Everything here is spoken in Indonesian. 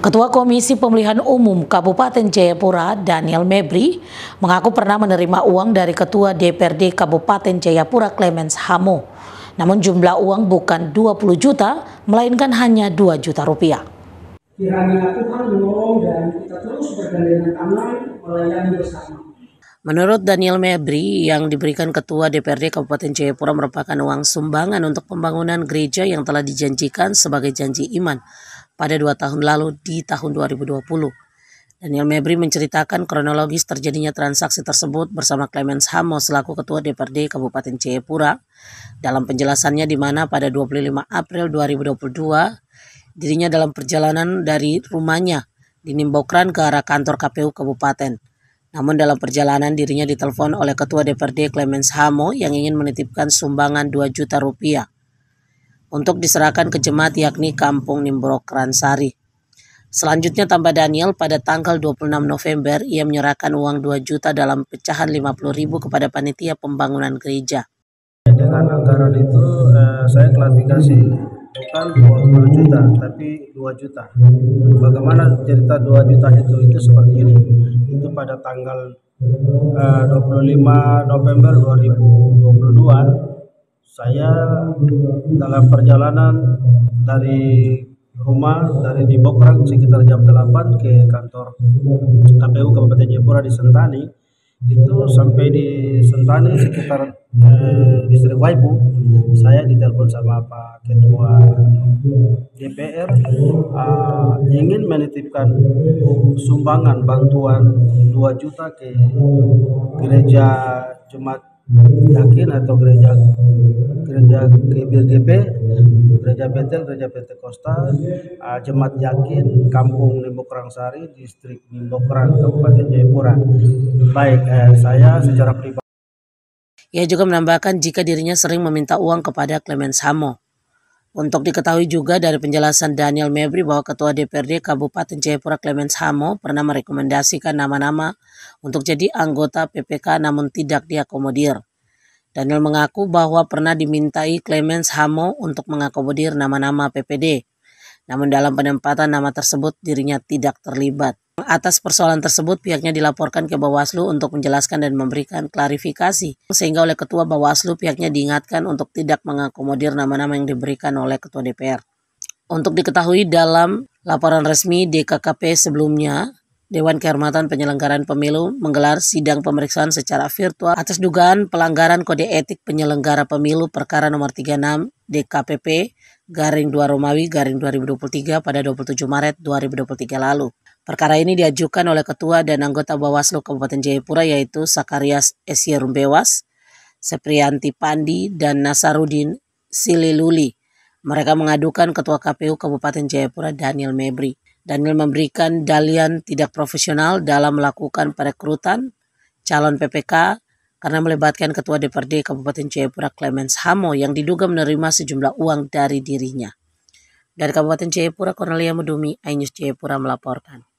Ketua Komisi Pemilihan Umum Kabupaten Jayapura, Daniel Mebri, mengaku pernah menerima uang dari Ketua DPRD Kabupaten Jayapura, Clemens Hamo. Namun jumlah uang bukan 20 juta, melainkan hanya 2 juta rupiah. Kiranya Tuhan menolong dan kita terus bergandengan tangan melayani bersama Menurut Daniel Mebri, yang diberikan Ketua DPRD Kabupaten Jayapura merupakan uang sumbangan untuk pembangunan gereja yang telah dijanjikan sebagai janji iman pada dua tahun lalu di tahun 2020. Daniel Mebri menceritakan kronologis terjadinya transaksi tersebut bersama Clemens Hamo selaku Ketua DPRD Kabupaten Jayapura dalam penjelasannya di mana pada 25 April 2022 dirinya dalam perjalanan dari rumahnya di Nimbokran ke arah kantor KPU Kabupaten. Namun dalam perjalanan dirinya ditelepon oleh Ketua DPRD Clemens Hamo yang ingin menitipkan sumbangan 2 juta rupiah untuk diserahkan ke jemaat yakni Kampung Nimbrok Ransari. Selanjutnya tambah Daniel pada tanggal 26 November ia menyerahkan uang 2 juta dalam pecahan 50 ribu kepada panitia pembangunan gereja. Dengan anggaran itu uh, saya klarifikasi bukan 20 juta tapi 2 juta. Bagaimana cerita 2 juta itu itu seperti ini itu pada tanggal eh, uh, 25 November 2022 saya dalam perjalanan dari rumah dari di Bokrang sekitar jam 8 ke kantor KPU Kabupaten Jayapura di Sentani itu sampai di Sentani sekitar istri Waibu saya ditelepon sama Pak Ketua DPR uh, eh, ingin menitipkan sumbangan bantuan 2 juta ke gereja Jemaat Yakin atau gereja gereja GBGP gereja Betel gereja Pentekosta uh, eh, Jemaat Yakin Kampung Limbokrang Sari distrik Limbokrang Kabupaten Jayapura baik eh, saya secara pribadi ia juga menambahkan jika dirinya sering meminta uang kepada Clemens Hamo. Untuk diketahui juga dari penjelasan Daniel Mebri bahwa Ketua DPRD Kabupaten Jayapura Clemens Hamo pernah merekomendasikan nama-nama untuk jadi anggota PPK namun tidak diakomodir. Daniel mengaku bahwa pernah dimintai Clemens Hamo untuk mengakomodir nama-nama PPD. Namun dalam penempatan nama tersebut dirinya tidak terlibat. Atas persoalan tersebut pihaknya dilaporkan ke Bawaslu untuk menjelaskan dan memberikan klarifikasi. Sehingga oleh Ketua Bawaslu pihaknya diingatkan untuk tidak mengakomodir nama-nama yang diberikan oleh Ketua DPR. Untuk diketahui dalam laporan resmi DKKP sebelumnya, Dewan Kehormatan Penyelenggaraan Pemilu menggelar sidang pemeriksaan secara virtual atas dugaan pelanggaran kode etik penyelenggara pemilu perkara nomor 36 DKPP garing 2 Romawi garing 2023 pada 27 Maret 2023 lalu. Perkara ini diajukan oleh Ketua dan anggota Bawaslu Kabupaten Jayapura yaitu Sakarias Esierum Seprianti Pandi, dan Nasarudin Sililuli. Mereka mengadukan Ketua KPU Kabupaten Jayapura Daniel Mebri. Daniel memberikan dalian tidak profesional dalam melakukan perekrutan calon PPK karena melebatkan Ketua DPRD Kabupaten Jayapura Clemens Hamo yang diduga menerima sejumlah uang dari dirinya. Dari Kabupaten Jayapura, Cornelia Medumi, Ainyus Jayapura melaporkan.